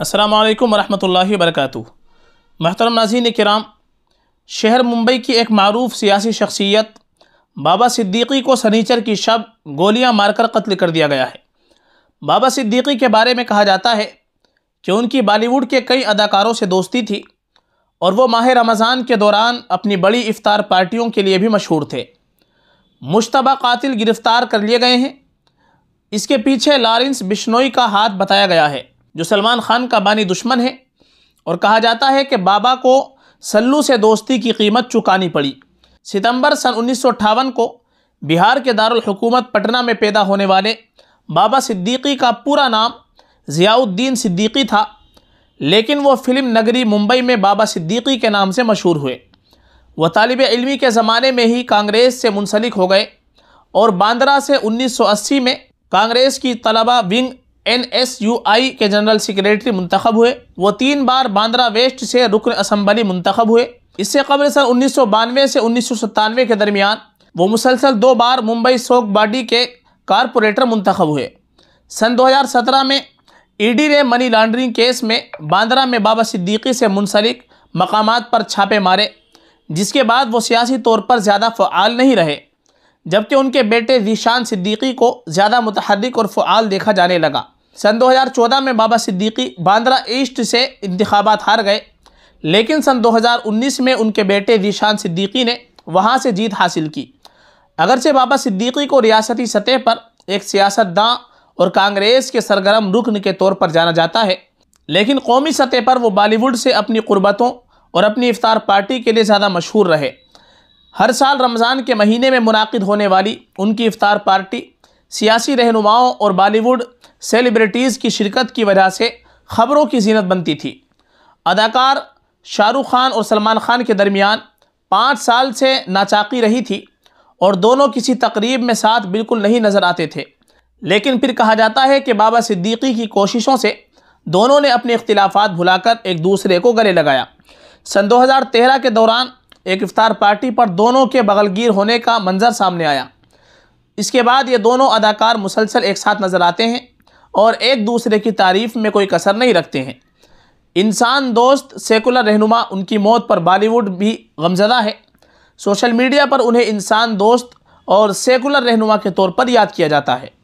अस्सलाम वालेकुम रहमतुल्लाहि महतरम नाजीन कराम शहर मुंबई की एक मरूफ सियासी शख्सियत बाबा सिद्दीकी को सनीचर की शब गोलियां मारकर कत्ल कर दिया गया है बाबा सिद्दीकी के बारे में कहा जाता है कि उनकी बॉलीवुड के कई अदाकारों से दोस्ती थी और वो माह रमज़ान के दौरान अपनी बड़ी इफ़ार पार्टियों के लिए भी मशहूर थे मुशतबा कातिल गिरफ़्तार कर लिए गए हैं इसके पीछे लॉरेंस बिश्नोई का हाथ बताया गया है जो सलमान खान का बानी दुश्मन है और कहा जाता है कि बाबा को सल्लू से दोस्ती की कीमत चुकानी पड़ी सितंबर सन उन्नीस को बिहार के दारुल हुकूमत पटना में पैदा होने वाले बाबा सिद्दीकी का पूरा नाम ज़ियाउद्दीन सिद्दीकी था लेकिन वो फिल्म नगरी मुंबई में बाबा सिद्दीकी के नाम से मशहूर हुए वह तालब इलमी के ज़माने में ही कांग्रेस से मुंसलिक हो गए और बांद्रा से 1980 में कांग्रेस की तलबा wing N S U I के जनरल सेक्रेटरी मंतखब हुए वो तीन बार बांद्रा वेस्ट से रुकन असम्बली मंतखब हुए इससे कबल सन उन्नीस सौ बानवे से उन्नीस सौ सत्तानवे के दरमियान वो मुसलसल दो बार मुंबई सोक बाडी के कारपोरेटर मंतखब हुए सन 2017 में ईडी ने मनी लॉन्ड्रिंग केस में बांद्रा में बाबा सिद्दीकी से मुंसलिक मकाम पर छापे मारे जिसके बाद वो सियासी तौर पर ज़्यादा फ़ाल नहीं रहे जबकि उनके बेटे जीशान सिद्दीकी को ज़्यादा मतहरक और फ़ाल देखा जाने लगा सन 2014 में बाबा सिद्दीकी बांद्रा ईस्ट से इंतबात हार गए लेकिन सन 2019 में उनके बेटे जीशान सिद्दीकी ने वहाँ से जीत हासिल की अगरचे बाबा सिद्दीकी को रियासती सतह पर एक सियासतदान और कांग्रेस के सरगर्म रुकन के तौर पर जाना जाता है लेकिन कौमी सतह पर वो बॉलीवुड से अपनी कुर्बतों और अपनी इफ्तार पार्टी के लिए ज़्यादा मशहूर रहे हर साल रमज़ान के महीने में मुनद होने वाली उनकी इफ्तार पार्टी सियासी रहनुमाओं और बॉलीवुड सेलिब्रिटीज़ की शिरकत की वजह से ख़बरों की जीनत बनती थी अदाकार शाहरुख खान और सलमान खान के दरमियान पाँच साल से नाचाकी रही थी और दोनों किसी तकरीब में साथ बिल्कुल नहीं नज़र आते थे लेकिन फिर कहा जाता है कि बाबा सिद्दीकी की कोशिशों से दोनों ने अपने अख्तिलाफ़ भुलाकर एक दूसरे को गले लगाया सन 2013 के दौरान एक इफ्तार पार्टी पर दोनों के बगलगीर होने का मंजर सामने आया इसके बाद ये दोनों अदाकार मुसलसल एक साथ नज़र आते हैं और एक दूसरे की तारीफ़ में कोई कसर नहीं रखते हैं इंसान दोस्त सेकुलर रहनुमा उनकी मौत पर बॉलीवुड भी गमजदा है सोशल मीडिया पर उन्हें इंसान दोस्त और सेकुलर रहनुमा के तौर पर याद किया जाता है